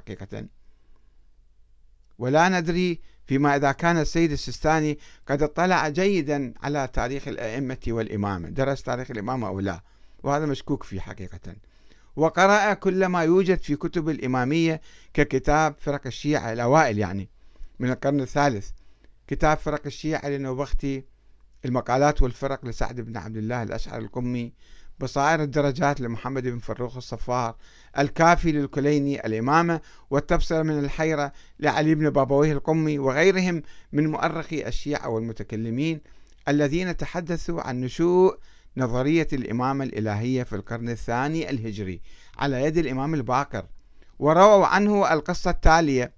حقيقة ولا ندري فيما إذا كان السيد السيستاني قد اطلع جيدا على تاريخ الأئمة والإمامة درس تاريخ الإمامة أو لا وهذا مشكوك فيه حقيقة وقرأ كل ما يوجد في كتب الإمامية ككتاب فرق الشيعة الأوائل يعني من القرن الثالث كتاب فرق الشيعة لنوبختي المقالات والفرق لسعد بن عبد الله الأشعر القمي بصائر الدرجات لمحمد بن فروخ الصفار الكافي للكليني الإمامة والتبصرة من الحيرة لعلي بن بابويه القمي وغيرهم من مؤرخي الشيعة والمتكلمين الذين تحدثوا عن نشوء نظرية الإمامة الإلهية في القرن الثاني الهجري على يد الإمام الباقر ورووا عنه القصة التالية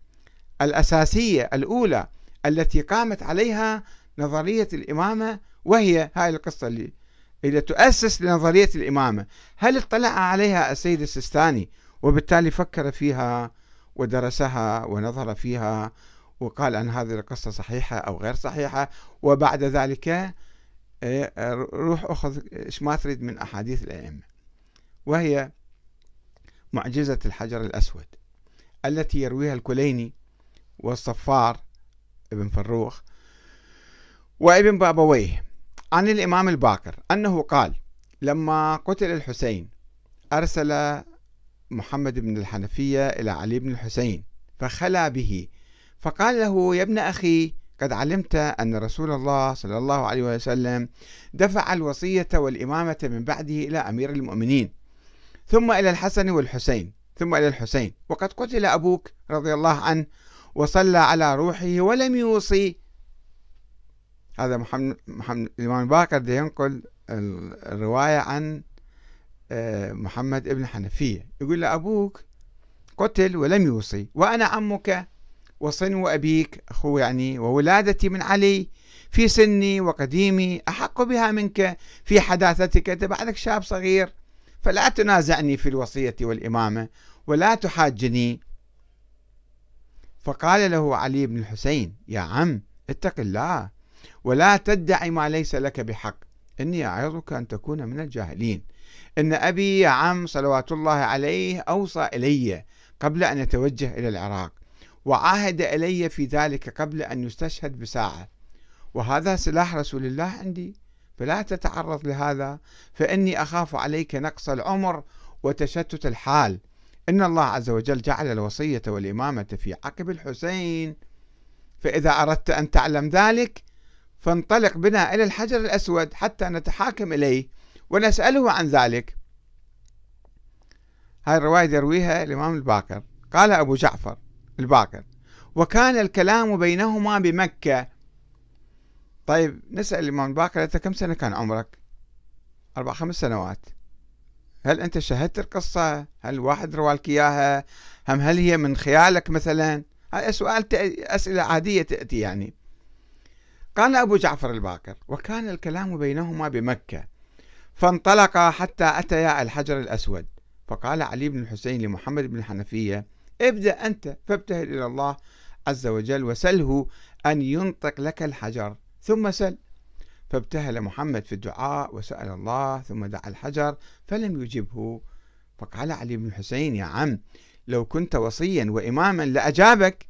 الأساسية الأولى التي قامت عليها نظرية الإمامة وهي هاي القصة اللي اللي تؤسس لنظرية الإمامة هل اطلع عليها السيد السيستاني وبالتالي فكر فيها ودرسها ونظر فيها وقال أن هذه القصة صحيحة أو غير صحيحة وبعد ذلك آه، روح أخذ إيش ما تريد من أحاديث الأئمة وهي معجزة الحجر الأسود التي يرويها الكليني والصفار ابن فروخ وابن بابويه عن الإمام الباقر أنه قال لما قتل الحسين أرسل محمد بن الحنفية إلى علي بن الحسين فخلا به فقال له يا ابن أخي قد علمت أن رسول الله صلى الله عليه وسلم دفع الوصية والإمامة من بعده إلى أمير المؤمنين ثم إلى الحسن والحسين ثم إلى الحسين وقد قتل أبوك رضي الله عنه وصلى على روحه ولم يوصي هذا محمد محمد الإمام باكر ينقل الرواية عن آه، محمد ابن حنفية يقول له أبوك قتل ولم يوصي وأنا عمك وصنو أبيك أخو يعني وولادتي من علي في سني وقديمي أحق بها منك في حداثتك أنت بعدك شاب صغير فلا تنازعني في الوصية والإمامة ولا تحاجني فقال له علي بن الحسين يا عم اتق الله ولا تدعي ما ليس لك بحق إني أعظك أن تكون من الجاهلين إن أبي يا عم صلوات الله عليه أوصى إلي قبل أن أتوجه إلى العراق وعاهد إلي في ذلك قبل أن يستشهد بساعة وهذا سلاح رسول الله عندي فلا تتعرض لهذا فإني أخاف عليك نقص العمر وتشتت الحال إن الله عز وجل جعل الوصية والإمامة في عقب الحسين فإذا أردت أن تعلم ذلك فانطلق بنا إلى الحجر الأسود حتى نتحاكم إليه ونسأله عن ذلك هاي الرواية يرويها الإمام الباقر قال أبو جعفر الباقر وكان الكلام بينهما بمكة طيب نسأل الإمام الباقر أنت كم سنة كان عمرك أربع خمس سنوات هل أنت شاهدت القصة هل واحد روالك إياها هم هل هي من خيالك مثلا هاي أسئلة عادية تأتي يعني قال أبو جعفر الباقر وكان الكلام بينهما بمكة فانطلقا حتى أتيا الحجر الأسود فقال علي بن الحسين لمحمد بن الحنفية ابدأ أنت فابتهل إلى الله عز وجل وسله أن ينطق لك الحجر ثم سل فابتهل محمد في الدعاء وسأل الله ثم دعا الحجر فلم يجبه فقال علي بن الحسين يا عم لو كنت وصيا وإماما لأجابك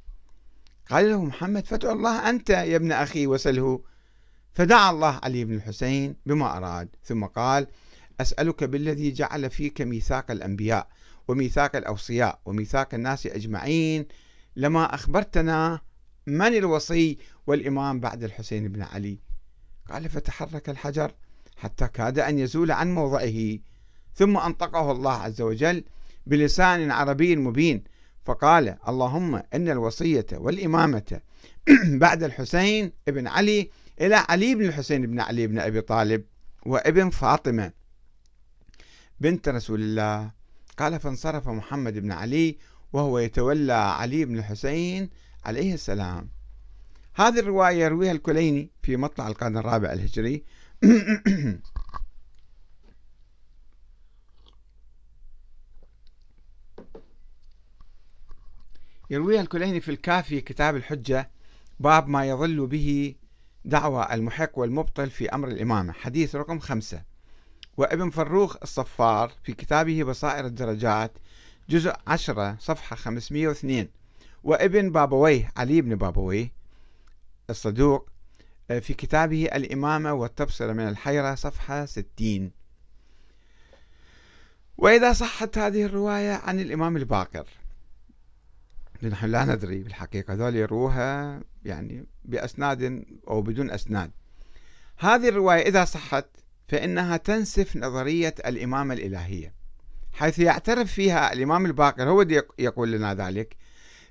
قال له محمد فادع الله أنت يا ابن أخي وسله فدعا الله علي بن الحسين بما أراد ثم قال أسألك بالذي جعل فيك ميثاق الأنبياء وميثاق الأوصياء وميثاق الناس أجمعين لما أخبرتنا من الوصي والإمام بعد الحسين بن علي قال فتحرك الحجر حتى كاد أن يزول عن موضعه ثم أنطقه الله عز وجل بلسان عربي مبين فقال اللهم إن الوصية والإمامة بعد الحسين ابن علي إلى علي بن الحسين بن علي بن أبي طالب وابن فاطمة بنت رسول الله قال فانصرف محمد بن علي وهو يتولى علي بن الحسين عليه السلام هذه الرواية يرويها الكليني في مطلع القرن الرابع الهجري يروي الكليني في الكافي كتاب الحجة باب ما يظل به دعوى المحق والمبطل في أمر الإمامة حديث رقم خمسة وابن فروخ الصفار في كتابه بصائر الدرجات جزء عشرة صفحة 502 وابن بابويه علي بن بابويه الصدوق آه، في كتابه الإمامة والتبصرة من الحيرة صفحة 60 وإذا صحت هذه الرواية عن الإمام الباقر نحن لا ندري بالحقيقة هذول يروها يعني بأسناد أو بدون أسناد هذه الرواية إذا صحت فإنها تنسف نظرية الإمامة الإلهية حيث يعترف فيها الإمام الباقر هو يقول لنا ذلك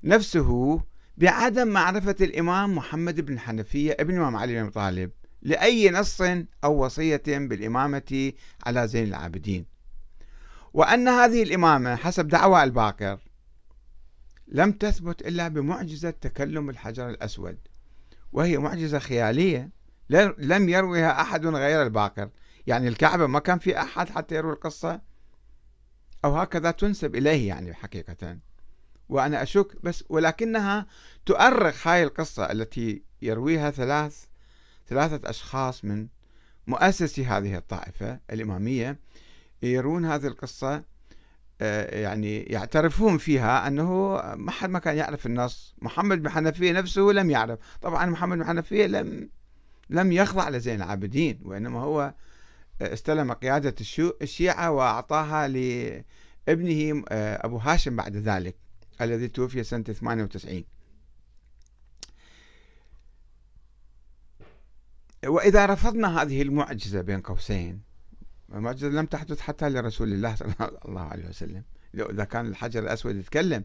نفسه بعدم معرفة الإمام محمد بن حنفية ابن إمام علي بن طالب لأي نص أو وصية بالإمامة على زين العابدين وأن هذه الإمامة حسب دعوى الباقر لم تثبت إلا بمعجزة تكلم الحجر الأسود وهي معجزة خيالية لم يرويها أحد غير الباقر يعني الكعبة ما كان في أحد حتى يروي القصة أو هكذا تنسب إليه يعني حقيقة وأنا أشك بس ولكنها تؤرخ هاي القصة التي يرويها ثلاث ثلاثة أشخاص من مؤسسي هذه الطائفة الإمامية يرون هذه القصة آه، يعني يعترفون فيها أنه ما حد ما كان يعرف النص محمد بن حنفية نفسه لم يعرف طبعا محمد بن حنفية لم لم يخضع لزين العابدين وإنما هو آه، استلم قيادة الشيعة وأعطاها لابنه آه، أبو هاشم بعد ذلك الذي توفي سنة 98 وإذا رفضنا هذه المعجزة بين قوسين المعجزة لم تحدث حتى لرسول الله صلى الله عليه وسلم لو إذا كان الحجر الأسود يتكلم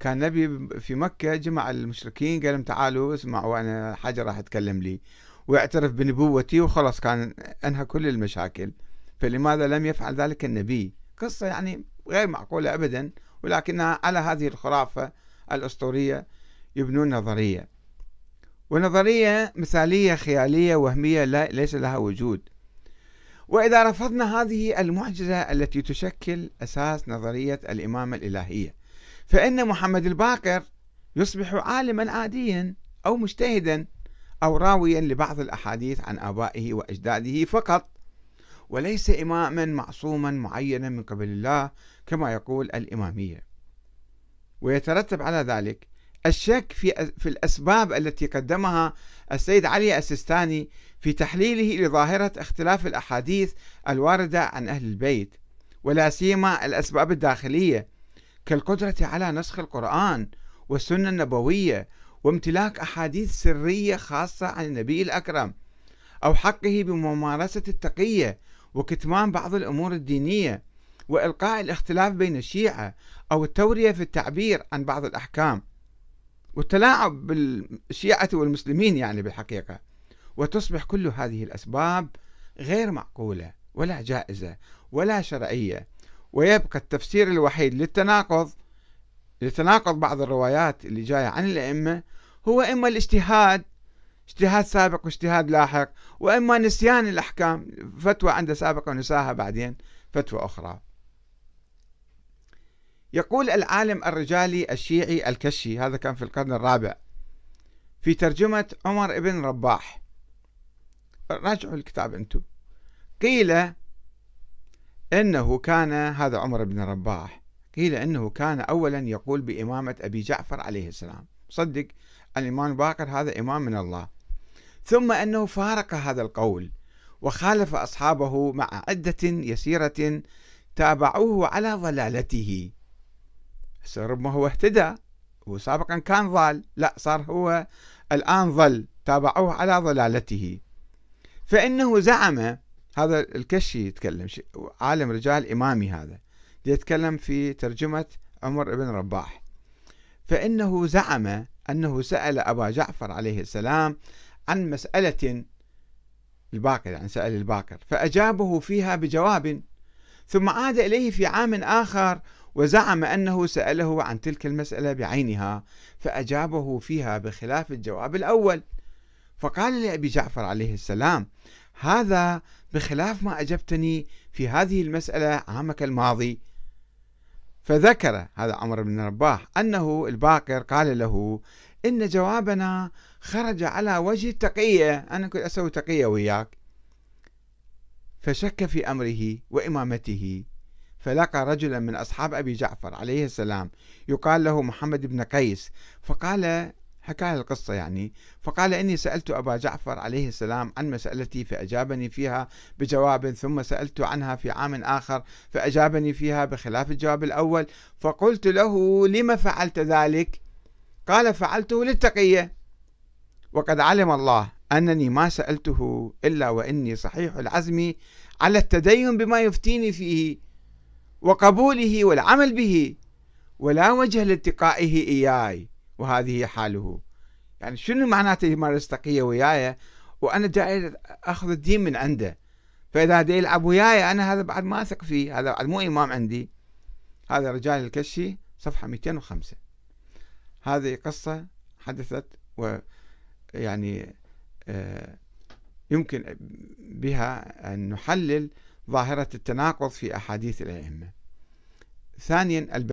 كان نبي في مكة جمع المشركين قال لهم تعالوا اسمعوا أنا حجر راح يتكلم لي ويعترف بنبوتي وخلاص كان أنهى كل المشاكل فلماذا لم يفعل ذلك النبي قصة يعني غير معقولة أبدا ولكنها على هذه الخرافة الأسطورية يبنون نظرية ونظرية مثالية خيالية وهمية ليس لها وجود وإذا رفضنا هذه المعجزة التي تشكل أساس نظرية الإمامة الإلهية فإن محمد الباقر يصبح عالما عاديا أو مجتهدا أو راويا لبعض الأحاديث عن آبائه وأجداده فقط وليس إماما معصوما معينا من قبل الله كما يقول الإمامية ويترتب على ذلك الشك في في الأسباب التي قدمها السيد علي السيستاني في تحليله لظاهرة اختلاف الأحاديث الواردة عن أهل البيت ولا سيما الأسباب الداخلية كالقدرة على نسخ القرآن والسنة النبوية وامتلاك أحاديث سرية خاصة عن النبي الأكرم أو حقه بممارسة التقية وكتمان بعض الأمور الدينية وإلقاء الاختلاف بين الشيعة أو التورية في التعبير عن بعض الأحكام والتلاعب بالشيعة والمسلمين يعني بالحقيقة وتصبح كل هذه الأسباب غير معقولة ولا جائزة ولا شرعية ويبقى التفسير الوحيد للتناقض لتناقض بعض الروايات اللي جاية عن الأئمة هو إما الاجتهاد اجتهاد سابق واجتهاد لاحق وإما نسيان الأحكام فتوى عنده سابقة ونساها بعدين فتوى أخرى يقول العالم الرجالي الشيعي الكشي هذا كان في القرن الرابع في ترجمة عمر بن رباح راجعوا الكتاب أنتم قيل أنه كان هذا عمر بن رباح قيل أنه كان أولا يقول بإمامة أبي جعفر عليه السلام صدق الإمام باقر هذا إمام من الله ثم أنه فارق هذا القول وخالف أصحابه مع عدة يسيرة تابعوه على ضلالته هسه ربما هو اهتدى هو سابقا كان ضال لا صار هو الآن ضل تابعوه على ضلالته فإنه زعم هذا الكشي يتكلم عالم رجال إمامي هذا يتكلم في ترجمة عمر بن رباح فإنه زعم أنه سأل أبا جعفر عليه السلام عن مسألة الباقر يعني سأل الباقر فأجابه فيها بجواب ثم عاد إليه في عام آخر وزعم أنه سأله عن تلك المسألة بعينها فأجابه فيها بخلاف الجواب الأول فقال لأبي جعفر عليه السلام هذا بخلاف ما أجبتني في هذه المسألة عامك الماضي فذكر هذا عمر بن رباح أنه الباقر قال له إن جوابنا خرج على وجه التقية أنا كنت أسوي تقية وياك فشك في أمره وإمامته فلقى رجلا من أصحاب أبي جعفر عليه السلام يقال له محمد بن قيس فقال حكى القصة يعني فقال إني سألت أبا جعفر عليه السلام عن مسألتي فأجابني فيها بجواب ثم سألت عنها في عام آخر فأجابني فيها بخلاف الجواب الأول فقلت له لم فعلت ذلك قال فعلته للتقية وقد علم الله أنني ما سألته إلا وإني صحيح العزم على التدين بما يفتيني فيه وقبوله والعمل به ولا وجه لالتقائه إياي وهذه حاله يعني شنو معناته يمارس تقية وياي وأنا جاي أخذ الدين من عنده فإذا دا يلعب وياي أنا هذا بعد ما أثق فيه هذا بعد مو إمام عندي هذا رجال الكشي صفحة 205 هذه قصة حدثت و يعني آه، يمكن بها أن نحلل ظاهرة التناقض في أحاديث الأئمة ثانيا